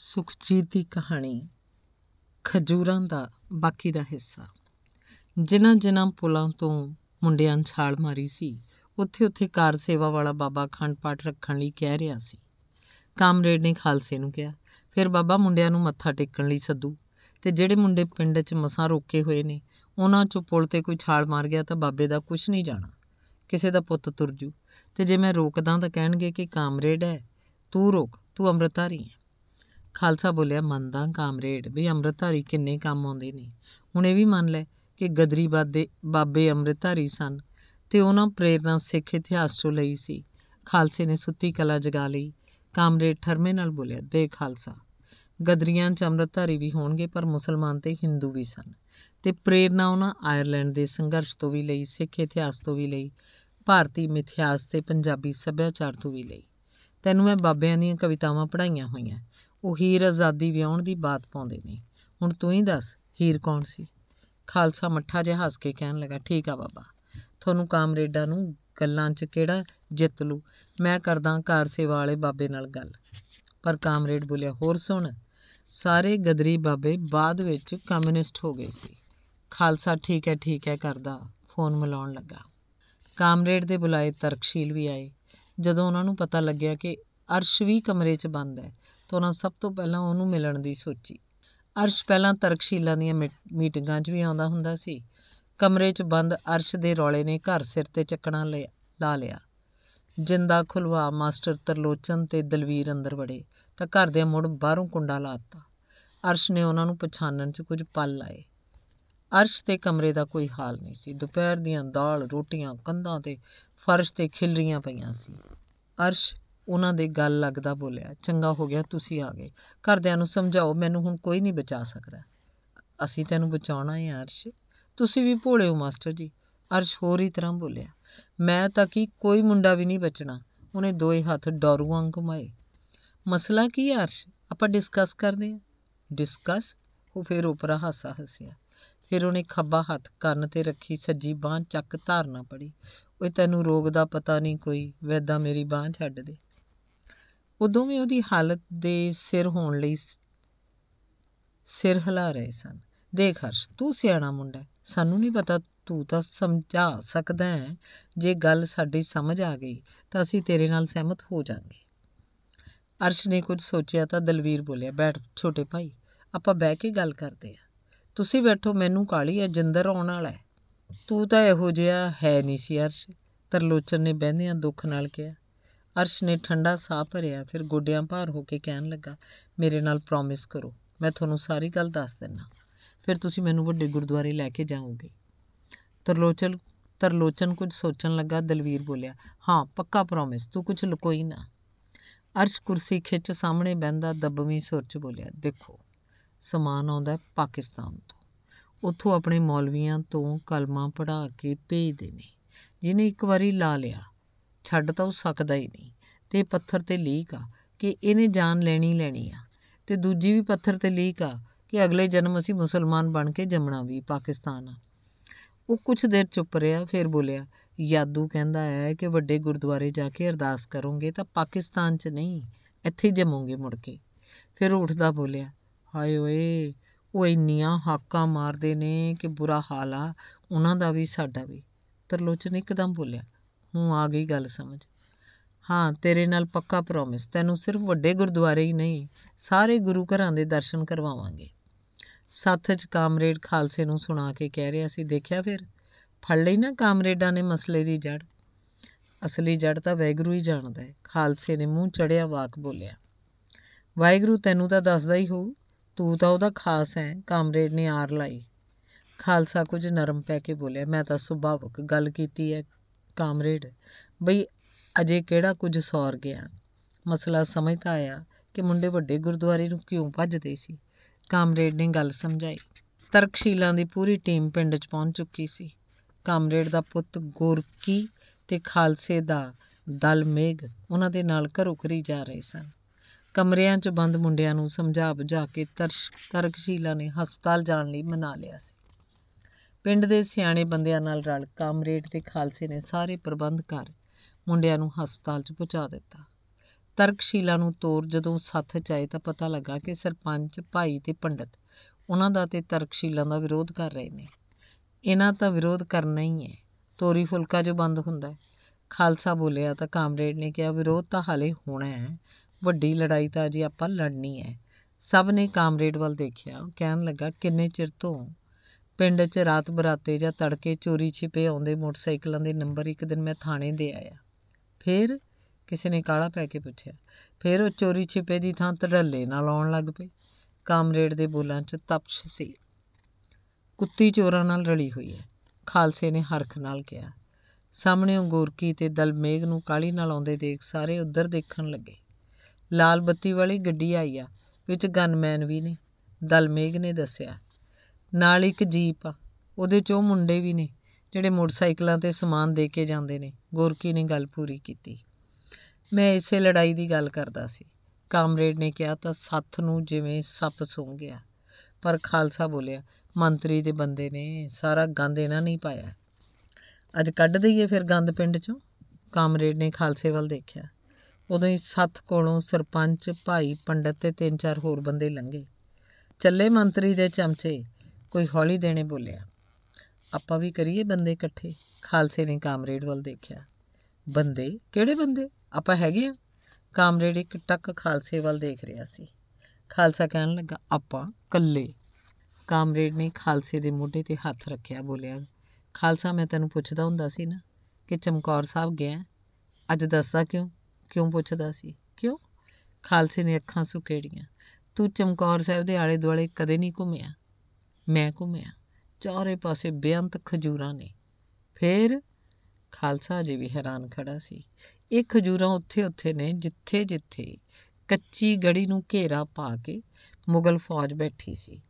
ਸੁਖਜੀਤ ਦੀ ਕਹਾਣੀ ਖਜੂਰਾਂ ਦਾ ਬਾਕੀ ਦਾ ਹਿੱਸਾ ਜਿਨ੍ਹਾਂ ਜਿਨ੍ਹਾਂ ਪੁਲਾਂ ਤੋਂ ਮੁੰਡਿਆਂ ਛਾਲ ਮਾਰੀ ਸੀ ਉੱਥੇ ਉੱਥੇ ਕਾਰ ਸੇਵਾ ਵਾਲਾ ਬਾਬਾ ਖੰਡ ਪਾਠ ਰੱਖਣ ਲਈ ਕਹਿ ਰਿਹਾ ਸੀ ਕਾਮਰੇਡ ਨੇ ਖਾਲਸੇ ਨੂੰ ਕਿਹਾ ਫਿਰ ਬਾਬਾ ਮੁੰਡਿਆਂ ਨੂੰ ਮੱਥਾ ਟੇਕਣ ਲਈ ਸੱਦੂ ਤੇ ਜਿਹੜੇ ਮੁੰਡੇ ਪਿੰਡ 'ਚ ਮਸਾਂ ਰੋਕੇ ਹੋਏ ਨੇ ਉਹਨਾਂ 'ਚੋਂ ਪੁਲ ਤੇ ਕੋਈ ਛਾਲ ਮਾਰ ਗਿਆ ਤਾਂ ਬਾਬੇ ਦਾ ਕੁਝ ਨਹੀਂ ਜਾਣਾ ਕਿਸੇ ਦਾ ਪੁੱਤ ਤੁਰਜੂ ਤੇ ਜੇ ਮੈਂ ਰੋਕਦਾ ਤਾਂ ਕਹਿਣਗੇ ਕਿ ਕਾਮਰੇਡ ਹੈ ਤੂੰ ਰੋਕ ਤੂੰ ਅੰਮ੍ਰਿਤਾਰੀ ਹੈ ਖਾਲਸਾ ਬੋਲਿਆ ਮੰਨਦਾ ਕਾਮਰੇਡ ਵੀ ਅੰਮ੍ਰਿਤਧਾਰੀ ਕਿੰਨੇ ਕੰਮ ਆਉਂਦੇ ਨੇ ਹੁਣ ਇਹ ਵੀ ਮੰਨ ਲੈ ਕਿ ਗਦਰੀਬਾਦ ਦੇ ਬਾਬੇ ਅੰਮ੍ਰਿਤਧਾਰੀ ਸਨ ਤੇ ਉਹਨਾਂ ਪ੍ਰੇਰਣਾ ਸਿੱਖ ਇਤਿਹਾਸ ਤੋਂ ਲਈ ਸੀ ਖਾਲਸੇ ਨੇ ਸੁੱਤੀ ਕਲਾ ਜਗਾ ਲਈ ਕਾਮਰੇਡ ਠਰਮੇ ਨਾਲ ਬੋਲਿਆ ਦੇ ਖਾਲਸਾ ਗਦਰੀਆਂ ਚ ਅੰਮ੍ਰਿਤਧਾਰੀ ਵੀ ਹੋਣਗੇ ਪਰ ਮੁਸਲਮਾਨ ਤੇ ਹਿੰਦੂ ਵੀ ਸਨ ਤੇ ਪ੍ਰੇਰਣਾ ਉਹਨਾਂ ਆਇਰਲੈਂਡ ਦੇ ਸੰਘਰਸ਼ ਤੋਂ ਵੀ ਲਈ ਸਿੱਖ ਇਤਿਹਾਸ ਤੋਂ ਵੀ ਲਈ ਭਾਰਤੀ ਮਿਥਿਹਾਸ ਤੇ ਪੰਜਾਬੀ ਸੱਭਿਆਚਾਰ ਤੋਂ ਵੀ ਲਈ ਤੈਨੂੰ ਮੈਂ ਬਾਬਿਆਂ ਦੀਆਂ ਕਵਿਤਾਵਾਂ ਪੜਾਈਆਂ ਹੋਈਆਂ ਉਹ ਹੀਰ ਆਜ਼ਾਦੀ ਵਿਆਉਣ ਦੀ ਬਾਤ ਪਾਉਂਦੇ ਨੇ ਹੁਣ ਤੂੰ ਹੀ ਦੱਸ ਹੀਰ ਕੌਣ ਸੀ ਖਾਲਸਾ ਮੱਠਾ ਜਿਹਾ ਹੱਸ ਕੇ ਕਹਿਣ ਲੱਗਾ ਠੀਕ ਆ ਬਾਬਾ ਤੁਹਾਨੂੰ ਕਾਮਰੇਡਾਂ ਨੂੰ ਗੱਲਾਂ 'ਚ ਕਿਹੜਾ ਜਿੱਤ ਲੂ ਮੈਂ ਕਰਦਾ ਘਰ ਸੇਵਾ ਵਾਲੇ ਬਾਬੇ ਨਾਲ ਗੱਲ ਪਰ ਕਾਮਰੇਡ ਬੋਲਿਆ ਹੋਰ ਸੁਣ ਸਾਰੇ ਗਦਰੀ ਬਾਬੇ ਬਾਅਦ ਵਿੱਚ ਕਮਿਊਨਿਸਟ ਹੋ ਗਏ ਸੀ ਖਾਲਸਾ ਠੀਕ ਹੈ ਠੀਕ ਹੈ ਕਰਦਾ ਫੋਨ ਮਿਲਾਉਣ ਲੱਗਾ ਕਾਮਰੇਡ ਦੇ ਬੁਲਾਏ ਤਰਕਸ਼ੀਲ ਵੀ ਆਏ ਜਦੋਂ ਉਹਨਾਂ ਨੂੰ ਪਤਾ ਲੱਗਿਆ ਕਿ ਅਰਸ਼ ਵੀ ਕਮਰੇ 'ਚ ਬੰਦ ਹੈ ਤਾਂ ਉਹਨਾਂ ਸਭ ਤੋਂ ਪਹਿਲਾਂ ਉਹਨੂੰ ਮਿਲਣ ਦੀ ਸੋਚੀ ਅਰਸ਼ ਪਹਿਲਾਂ ਤਰਕਸ਼ੀਲਾਂ ਦੀਆਂ ਮੀਟਿੰਗਾਂ 'ਚ ਵੀ ਆਉਂਦਾ ਹੁੰਦਾ ਸੀ ਕਮਰੇ 'ਚ ਬੰਦ ਅਰਸ਼ ਦੇ ਰੌਲੇ ਨੇ ਘਰ ਸਿਰ ਤੇ ਚੱਕਣਾ ਲਾ ਲਿਆ ਜਿੰਦਾ ਖੁਲਵਾ ਮਾਸਟਰ ਤਰਲੋਚਨ ਤੇ ਦਲਵੀਰ ਅੰਦਰ ਵੜੇ ਤਾਂ ਘਰ ਦੇ ਮੁੜ ਬਾਹਰੋਂ ਕੁੰਡਾ ਲਾਤਾ ਅਰਸ਼ ਨੇ ਉਹਨਾਂ ਨੂੰ ਪਛਾਣਨ 'ਚ ਕੁਝ ਪਲ ਲਾਏ ਅਰਸ਼ ਤੇ ਕਮਰੇ ਦਾ ਕੋਈ ਹਾਲ ਨਹੀਂ ਸੀ ਦੁਪਹਿਰ ਦੀਆਂ ਦਾਲ ਰੋਟੀਆਂ ਕੰਧਾਂ ਤੇ ਫਰਸ਼ ਤੇ ਖਿਲਰੀਆਂ ਪਈਆਂ ਸੀ ਅਰਸ਼ ਉਹਨਾਂ ਦੇ ਗੱਲ ਲੱਗਦਾ ਬੋਲਿਆ ਚੰਗਾ ਹੋ ਗਿਆ ਤੁਸੀਂ ਆ ਗਏ ਘਰਦਿਆਂ ਨੂੰ ਸਮਝਾਓ ਮੈਨੂੰ ਹੁਣ ਕੋਈ ਨਹੀਂ ਬਚਾ ਸਕਦਾ ਅਸੀਂ ਤੈਨੂੰ ਬਚਾਉਣਾ ਹੈ ਅਰਸ਼ ਤੁਸੀਂ ਵੀ ਭੋਲੇ ਹੋ ਮਾਸਟਰ ਜੀ ਅਰਸ਼ ਹੋਰ ਹੀ ਤਰ੍ਹਾਂ ਬੋਲਿਆ ਮੈਂ ਤਾਂ ਕੀ ਕੋਈ ਮੁੰਡਾ ਵੀ ਨਹੀਂ ਬਚਣਾ ਉਹਨੇ ਦੋਏ ਹੱਥ ਡੌਰੂ ਅੰਗ ਘੁਮਾਏ ਮਸਲਾ ਕੀ ਹੈ ਅਰਸ਼ ਆਪਾਂ ਡਿਸਕਸ ਕਰਦੇ ਹਾਂ ਡਿਸਕਸ ਉਹ ਫਿਰ ਉਪਰਾ ਹਾਸਾ ਹੱਸਿਆ ਫਿਰ ਉਹਨੇ ਖੱਬਾ ਹੱਥ ਕੰਨ ਤੇ ਰੱਖੀ ਸੱਜੀ ਬਾਹ ਚੱਕ ਧਾਰਨਾ ਪੜੀ ਓਏ ਤੈਨੂੰ ਰੋਗ ਦਾ ਪਤਾ ਨਹੀਂ ਕੋਈ ਵੈਦਾ ਮੇਰੀ ਬਾਹ ਛੱਡ ਦੇ ਉਹ ਦੋਵੇਂ ਉਹਦੀ ਹਾਲਤ ਦੇ ਸਿਰ ਹੋਣ ਲਈ ਸਿਰ ਹਿਲਾ ਰਹੇ ਸਨ ਦੇਖ ਹਰਸ਼ ਤੂੰ ਸਿਆਣਾ ਮੁੰਡਾ ਸਾਨੂੰ ਨਹੀਂ ਪਤਾ ਤੂੰ ਤਾਂ ਸਮਝਾ ਸਕਦਾ ਹੈ ਜੇ ਗੱਲ ਸਾਡੀ ਸਮਝ ਆ ਗਈ ਤਾਂ ਅਸੀਂ ਤੇਰੇ ਨਾਲ ਸਹਿਮਤ ਹੋ ਜਾਾਂਗੇ ਅਰਸ਼ ਨੇ ਕੁਝ ਸੋਚਿਆ ਤਾਂ ਦਲਵੀਰ ਬੋਲਿਆ ਬੈਠ ਛੋਟੇ ਭਾਈ ਆਪਾਂ ਬਹਿ ਕੇ ਗੱਲ ਕਰਦੇ ਆ ਤੁਸੀਂ ਬੈਠੋ ਮੈਨੂੰ ਕਾਲੀ ਐ ਜਿੰਦਰ ਆਉਣ ਵਾਲਾ ਹੈ ਤੂੰ ਤਾਂ ਇਹੋ ਜਿਹਾ ਹੈ ਨਹੀਂ ਸੀ ਅਰਸ਼ ਤਰਲੋਚਨ ਨੇ ਬਹਿੰਦਿਆਂ ਦੁੱਖ ਨਾਲ ਕਿਹਾ ਅਰਸ਼ ਨੇ ਠੰਡਾ ਸਾਹ ਭਰਿਆ ਫਿਰ ਗੋਡਿਆਂ ਭਾਰ ਹੋ ਕੇ ਕਹਿਣ ਲੱਗਾ ਮੇਰੇ ਨਾਲ ਪ੍ਰੋਮਿਸ ਕਰੋ ਮੈਂ ਤੁਹਾਨੂੰ ਸਾਰੀ ਗੱਲ ਦੱਸ ਦਿੰਨਾ ਫਿਰ ਤੁਸੀਂ ਮੈਨੂੰ ਵੱਡੇ ਗੁਰਦੁਆਰੇ ਲੈ ਕੇ ਜਾਓਗੇ ਤਰਲੋਚਨ ਤਰਲੋਚਨ ਕੁਝ ਸੋਚਣ ਲੱਗਾ ਦਲਵੀਰ ਬੋਲਿਆ ਹਾਂ ਪੱਕਾ ਪ੍ਰੋਮਿਸ ਤੂੰ ਕੁਝ ਲੁਕੋਈ ਨਾ ਅਰਸ਼ ਕੁਰਸੀ ਖਿੱਚ ਸਾਹਮਣੇ ਬੈੰਦਾ ਦੱਬਵੀਂ ਸੁਰ 'ਚ ਬੋਲਿਆ ਦੇਖੋ ਸਮਾਨ ਆਉਂਦਾ ਹੈ ਪਾਕਿਸਤਾਨ ਤੋਂ ਉੱਥੋਂ ਆਪਣੇ ਮੌਲਵੀਆਂ ਤੋਂ ਕਲਮਾ ਪੜਾ ਕੇ ਭੇਜਦੇ ਨੇ ਜਿਨੇ ਇੱਕ ਵਾਰੀ ਲਾ ਲਿਆ ਛੱਡ ਤਾਂ ਉਹ ਸਕਦਾ ਹੀ ਨਹੀਂ ਤੇ ਪੱਥਰ ਤੇ ਲੀਕ ਆ ਕਿ ਇਹਨੇ ਜਾਨ ਲੈਣੀ ਲੈਣੀ ਆ ਤੇ ਦੂਜੀ ਵੀ ਪੱਥਰ ਤੇ ਲੀਕ ਆ ਕਿ ਅਗਲੇ ਜਨਮ ਅਸੀਂ ਮੁਸਲਮਾਨ ਬਣ ਕੇ ਜੰਮਣਾ ਵੀ ਪਾਕਿਸਤਾਨ ਆ ਉਹ ਕੁਝ ਦੇਰ ਚੁੱਪ ਰਿਹਾ ਫਿਰ ਬੋਲਿਆ ਯਾਦੂ ਕਹਿੰਦਾ ਹੈ ਕਿ ਵੱਡੇ ਗੁਰਦੁਆਰੇ ਜਾ ਕੇ ਅਰਦਾਸ ਕਰੋਗੇ ਤਾਂ ਪਾਕਿਸਤਾਨ 'ਚ ਨਹੀਂ ਇੱਥੇ ਜੰਮੋਗੇ ਮੁੜ ਕੇ ਫਿਰ ਉੱਠਦਾ ਬੋਲਿਆ ਹਾਏ ਓਏ ਉਹ ਇੰਨੀਆਂ ਹਾਕਾਂ ਮਾਰਦੇ ਨੇ ਕਿ ਬੁਰਾ ਹਾਲ ਆ ਉਹਨਾਂ ਦਾ ਵੀ ਸਾਡਾ ਵੀ ਤਰਲੋਚਨ ਇੱਕਦਮ ਬੋਲਿਆ ਹੂੰ ਆ ਗਈ ਗੱਲ ਸਮਝ ਹਾਂ ਤੇਰੇ ਨਾਲ ਪੱਕਾ ਪ੍ਰੋਮਿਸ ਤੈਨੂੰ ਸਿਰਫ ਵੱਡੇ ਗੁਰਦੁਆਰੇ ਹੀ ਨਹੀਂ ਸਾਰੇ ਗੁਰੂ ਘਰਾਂ ਦੇ ਦਰਸ਼ਨ ਕਰਵਾਵਾਂਗੇ ਸਾਥ ਚ ਕਾਮਰੇਡ ਖਾਲਸੇ ਨੂੰ ਸੁਣਾ ਕੇ ਕਹਿ ਰਿਹਾ ਸੀ ਦੇਖਿਆ ਫਿਰ ਫੜ ਲਈ ਨਾ ਕਾਮਰੇਡਾਂ ਨੇ ਮਸਲੇ ਦੀ ਜੜ ਅਸਲੀ ਜੜ ਤਾਂ ਵੈਗਰੂ ਹੀ ਜਾਣਦਾ ਹੈ ਖਾਲਸੇ ਨੇ ਮੂੰਹ ਚੜਿਆ ਵਾਕ ਬੋਲਿਆ ਵੈਗਰੂ ਤੈਨੂੰ ਤਾਂ ਦੱਸਦਾ ਹੀ ਹੋ ਤੂੰ ਤਾਂ ਉਹਦਾ ਖਾਸ ਹੈ ਕਾਮਰੇਡ ਨੇ ਆਰ ਲਾਈ ਖਾਲਸਾ ਕੁਝ ਨਰਮ ਪੈ ਕੇ ਬੋਲਿਆ ਮੈਂ ਤਾਂ ਸੁਭਾਵਕ ਗੱਲ ਕੀਤੀ ਹੈ ਕਾਮਰੇਡ ਬਈ ਅਜੇ ਕਿਹੜਾ ਕੁਝ ਸੌਰ ਗਿਆ ਮਸਲਾ ਸਮਝ ਤਾਂ ਆਇਆ ਕਿ ਮੁੰਡੇ ਵੱਡੇ ਗੁਰਦੁਆਰੇ ਨੂੰ ਕਿਉਂ ਭੱਜਦੇ ਸੀ ਕਾਮਰੇਡ ਨੇ ਗੱਲ ਸਮਝਾਈ ਤਰਕਸ਼ੀਲਾਂ ਦੀ ਪੂਰੀ ਟੀਮ ਪਿੰਡ 'ਚ ਪਹੁੰਚ ਚੁੱਕੀ ਸੀ ਕਾਮਰੇਡ ਦਾ ਪੁੱਤ ਗੋਰਕੀ ਤੇ ਖਾਲਸੇ ਦਾ ਦਲ ਮੇਗ ਉਹਨਾਂ ਦੇ ਨਾਲ ਘਰੋਂ ਘਰੀ ਜਾ ਰਹੇ ਸਨ ਕਮਰਿਆਂ 'ਚ ਬੰਦ ਮੁੰਡਿਆਂ ਨੂੰ ਸਮਝਾ ਬੁਝਾ ਕੇ ਤਰਕਸ਼ੀਲਾ ਨੇ ਹਸਪਤਾਲ ਜਾਣ ਲਈ ਮਨਾ ਲਿਆ ਸੀ ਪਿੰਡ ਦੇ ਸਿਆਣੇ ਬੰਦਿਆਂ ਨਾਲ ਰਲ ਕਾਮਰੇਡ ਤੇ ਖਾਲਸੇ ਨੇ ਸਾਰੇ ਪ੍ਰਬੰਧ ਕਰ ਮੁੰਡਿਆਂ ਨੂੰ ਹਸਪਤਾਲ 'ਚ ਪਹੁੰਚਾ ਦਿੱਤਾ ਤਰਕਸ਼ੀਲਾ ਨੂੰ ਤੋਰ ਜਦੋਂ ਸੱਥ ਚਾਏ ਤਾਂ ਪਤਾ ਲੱਗਾ ਕਿ ਸਰਪੰਚ ਭਾਈ ਤੇ ਪੰਡਤ ਉਹਨਾਂ ਦਾ ਤੇ ਤਰਕਸ਼ੀਲਾ ਦਾ ਵਿਰੋਧ ਕਰ ਰਹੇ ਨੇ ਇਹਨਾਂ ਤਾਂ ਵਿਰੋਧ ਕਰਨਾ ਹੀ ਹੈ ਤੋਰੀ ਫੁਲਕਾ ਜੋ ਬੰਦ ਹੁੰਦਾ ਹੈ ਖਾਲਸਾ ਬੋਲਿਆ ਤਾਂ ਕਾਮਰੇਡ ਨੇ ਕਿਹਾ ਵਿਰੋਧ ਤਾਂ ਹਾਲੇ ਹੋਣਾ ਹੈ ਵੱਡੀ ਲੜਾਈ ਤਾਂ ਜੀ ਆਪਾਂ ਲੜਨੀ ਹੈ ਸਭ ਨੇ ਕਾਮਰੇਡ ਵੱਲ ਦੇਖਿਆ ਕਹਿਣ ਲੱਗਾ ਕਿੰਨੇ ਚਿਰ ਤੋਂ ਪਿੰਡ 'ਚ ਰਾਤ ਬਰਾਤੇ ਜਾਂ ਤੜਕੇ ਚੋਰੀ ਛਿਪੇ ਆਉਂਦੇ ਮੋਟਰਸਾਈਕਲਾਂ ਦੇ ਨੰਬਰ ਇੱਕ ਦਿਨ ਮੈਂ ਥਾਣੇ ਦੇ ਆਇਆ ਫਿਰ ਕਿਸੇ ਨੇ ਕਾਲਾ ਪੈ ਕੇ ਪੁੱਛਿਆ ਫਿਰ ਉਹ ਚੋਰੀ ਛਿਪੇ ਦੀ ਥਾਂ ਤੜੱਲੇ ਨਾਲ ਆਉਣ ਲੱਗ ਪਏ ਕਾਮਰੇਡ ਦੇ ਬੋਲਾਂ 'ਚ ਤਪਸ਼ ਸੀ ਕੁੱਤੀ ਚੋਰਾਂ ਨਾਲ ਰਲੀ ਹੋਈ ਹੈ ਖਾਲਸੇ ਨੇ ਹਰਖ ਨਾਲ ਕਿਹਾ ਉਹ ਗੋਰਕੀ ਤੇ ਦਲਮੇਗ ਨੂੰ ਕਾਲੀ ਨਾਲ ਆਉਂਦੇ ਦੇਖ ਸਾਰੇ ਉੱਧਰ ਦੇਖਣ ਲੱਗੇ ਲਾਲ ਬੱਤੀ ਵਾਲੀ ਗੱਡੀ ਆਈ ਆ ਵਿੱਚ ਗਨਮੈਨ ਵੀ ਨੇ ਦਲਮੇਗ ਨੇ ਦੱਸਿਆ ਨਾਲ ਇੱਕ ਜੀਪ ਆ ਉਹਦੇ 'ਚ ਉਹ ਮੁੰਡੇ ਵੀ ਨੇ ਜਿਹੜੇ ਮੋਟਰਸਾਈਕਲਾਂ ਤੇ ਸਮਾਨ ਦੇ ਕੇ ਜਾਂਦੇ ਨੇ ਗੁਰਕੀ ਨੇ ਗੱਲ ਪੂਰੀ ਕੀਤੀ ਮੈਂ ਇਸੇ ਲੜਾਈ ਦੀ ਗੱਲ ਕਰਦਾ ਸੀ ਕਾਮਰੇਡ ਨੇ ਕਿਹਾ ਤਾਂ ਸੱਥ ਨੂੰ ਜਿਵੇਂ ਸੱਪ ਸੁੰਘ ਗਿਆ ਪਰ ਖਾਲਸਾ ਬੋਲਿਆ ਮੰਤਰੀ ਦੇ ਬੰਦੇ ਨੇ ਸਾਰਾ ਗੰਦ ਇਹਨਾਂ ਨਹੀਂ ਪਾਇਆ ਅੱਜ ਕੱਢ ਦਈਏ ਫਿਰ ਗੰਦ ਪਿੰਡ ਚੋਂ ਕਾਮਰੇਡ ਨੇ ਖਾਲਸੇ ਵੱਲ ਦੇਖਿਆ ਉਦੋਂ ਹੀ ਸੱਥ ਕੋਲੋਂ ਸਰਪੰਚ ਭਾਈ ਪੰਡਤ ਤੇ ਤਿੰਨ ਚਾਰ ਹੋਰ ਬੰਦੇ ਲੰਘੇ ਚੱਲੇ ਮੰਤਰੀ ਦੇ ਚਮਚੇ ਕੋਈ ਹੌਲੀ ਦੇਣੇ ਬੋਲਿਆ ਆਪਾਂ ਵੀ ਕਰੀਏ ਬੰਦੇ ਇਕੱਠੇ ਖਾਲਸੇ ਨੇ ਕਾਮਰੇਡ ਵੱਲ ਦੇਖਿਆ ਬੰਦੇ ਕਿਹੜੇ ਬੰਦੇ ਆਪਾਂ ਹੈਗੇ ਆ ਕਾਮਰੇਡ ਇੱਕ ਟੱਕ ਖਾਲਸੇ ਵੱਲ ਦੇਖ ਰਿਹਾ ਸੀ ਖਾਲਸਾ ਕਹਿਣ ਲੱਗਾ ਆਪਾਂ ਕੱਲੇ ਕਾਮਰੇਡ ਨੇ ਖਾਲਸੇ ਦੇ ਮੋਢੇ ਤੇ ਹੱਥ ਰੱਖਿਆ ਬੋਲਿਆ ਖਾਲਸਾ ਮੈਂ ਤੈਨੂੰ ਪੁੱਛਦਾ ਹੁੰਦਾ ਸੀ ਨਾ ਕਿ ਚਮਕੌਰ ਸਾਹਿਬ ਗਿਆ ਅੱਜ ਦੱਸਦਾ ਕਿਉਂ ਕਿਉਂ ਪੁੱਛਦਾ ਸੀ ਕਿਉਂ ਖਾਲਸੇ ਨੇ ਅੱਖਾਂ ਸੁਕੇੜੀਆਂ ਤੂੰ ਚਮਕੌਰ ਸਾਹਿਬ ਦੇ ਆਲੇ ਦੁਆਲੇ ਕਦੇ ਨਹੀਂ ਘੁੰਮਿਆ ਮੈਂ ਘੁੰਮਿਆ ਚਾਰੇ ਪਾਸੇ ਬੇਅੰਤ ਖਜੂਰਾਂ ਨੇ ਫਿਰ ਖਾਲਸਾ ਜੀ ਵੀ ਹੈਰਾਨ ਖੜਾ ਸੀ ਇਹ ਖਜੂਰਾਂ ਉੱਥੇ-ਉੱਥੇ ਨੇ ਜਿੱਥੇ-ਜਿੱਥੇ ਕੱਚੀ ਗੜੀ ਨੂੰ ਘੇਰਾ ਪਾ ਕੇ ਮੁਗਲ ਫੌਜ ਬੈਠੀ ਸੀ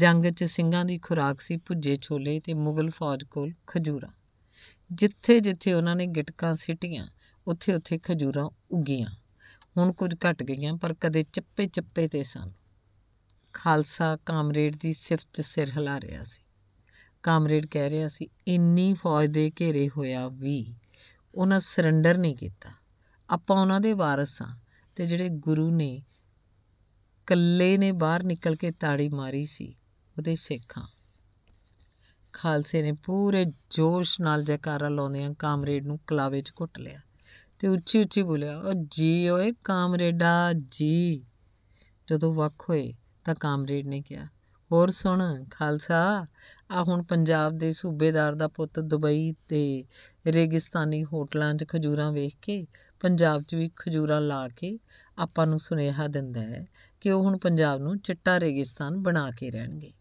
ਜੰਗ 'ਚ ਸਿੰਘਾਂ ਦੀ ਖੁਰਾਕ ਸੀ ਭੁੱਜੇ ਛੋਲੇ ਤੇ ਮੁਗਲ ਫੌਜ ਕੋਲ ਖਜੂਰਾਂ ਜਿੱਥੇ-ਜਿੱਥੇ ਉਹਨਾਂ ਨੇ ਗਿਟਕਾਂ ਸਿਟੀਆਂ ਉੱਥੇ-ਉੱਥੇ ਖਜੂਰਾਂ ਉੱਗੀਆਂ ਹੁਣ ਕੁਝ ਘਟ ਗਈਆਂ ਪਰ ਕਦੇ ਚੱਪੇ-ਚੱਪੇ ਤੇ ਸਨ ਖਾਲਸਾ ਕਾਮਰੇਡ ਦੀ ਸਿਫਤ ਸਿਰ ਹਿਲਾ ਰਿਹਾ ਸੀ ਕਾਮਰੇਡ ਕਹਿ ਰਿਹਾ ਸੀ ਇੰਨੀ ਫੌਜ ਦੇ ਘੇਰੇ ਹੋਇਆ ਵੀ ਉਹਨਾਂ ਸਰੈਂਡਰ ਨਹੀਂ ਕੀਤਾ ਆਪਾਂ ਉਹਨਾਂ ਦੇ ਵਾਰਿਸ ਆ ਤੇ ਜਿਹੜੇ ਗੁਰੂ ਨੇ ਕੱਲੇ ਨੇ ਬਾਹਰ ਨਿਕਲ ਕੇ ਤਾੜੀ ਮਾਰੀ ਸੀ ਉਹਦੇ ਸਿੱਖਾਂ ਖਾਲਸੇ ਨੇ ਪੂਰੇ ਜੋਸ਼ ਨਾਲ ਜੈਕਾਰਾ ਲਾਉਂਦਿਆਂ ਕਾਮਰੇਡ ਨੂੰ ਕਲਾਵੇ 'ਚ ਘੁੱਟ ਲਿਆ ਤੇ ਉੱਚੀ ਉੱਚੀ ਬੋਲਿਆ ਓ ਜੀ ਓਏ ਕਾਮਰੇਡਾ ਜੀ ਜਦੋਂ ਵੱਖ ਹੋਏ ਤਾਂ ਕਾਮਰੇਡ ਨੇ ਕਿਹਾ ਹੋਰ ਸੁਣ ਖਾਲਸਾ ਆ ਹੁਣ ਪੰਜਾਬ ਦੇ ਸੂਬੇਦਾਰ ਦਾ ਪੁੱਤ ਦੁਬਈ ਤੇ ਰੇਗਿਸਤਾਨੀ ਹੋਟਲਾਂ 'ਚ ਖਜੂਰਾਂ ਵੇਖ ਕੇ ਪੰਜਾਬ 'ਚ ਵੀ ਖਜੂਰਾਂ ਲਾ ਕੇ ਆਪਾਂ ਨੂੰ ਸੁਨੇਹਾ ਦਿੰਦਾ ਹੈ ਕਿ ਉਹ ਹੁਣ ਪੰਜਾਬ ਨੂੰ ਚਿੱਟਾ ਰੇਗਿਸਤਾਨ ਬਣਾ ਕੇ ਰਹਿਣਗੇ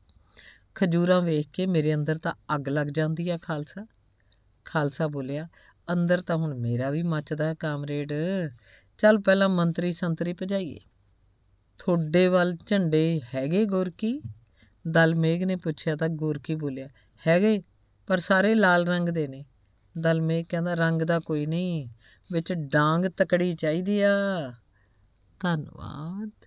ਖਜੂਰਾਂ ਵੇਖ ਕੇ ਮੇਰੇ ਅੰਦਰ ਤਾਂ ਅੱਗ ਲੱਗ ਜਾਂਦੀ ਆ ਖਾਲਸਾ ਖਾਲਸਾ ਬੋਲਿਆ ਅੰਦਰ ਤਾਂ ਹੁਣ ਮੇਰਾ ਵੀ ਮੱਚਦਾ ਹੈ ਕਾਮਰੇਡ ਚੱਲ ਪਹਿਲਾਂ ਮੰਤਰੀ ਸੰਤਰੀ ਭਜਾਈਏ ਤੁਹਾਡੇ ਵੱਲ ਝੰਡੇ ਹੈਗੇ ਗੁਰਕੀ ਦਲਮੇਗ ਨੇ ਪੁੱਛਿਆ ਤਾਂ ਗੁਰਕੀ ਬੋਲਿਆ ਹੈਗੇ ਪਰ ਸਾਰੇ ਲਾਲ ਰੰਗ ਦੇ ਨੇ ਦਲਮੇਗ ਕਹਿੰਦਾ ਰੰਗ ਦਾ ਕੋਈ ਨਹੀਂ ਵਿੱਚ ਡਾਂਗ ਤਕੜੀ ਚਾਹੀਦੀ ਆ ਧੰਨਵਾਦ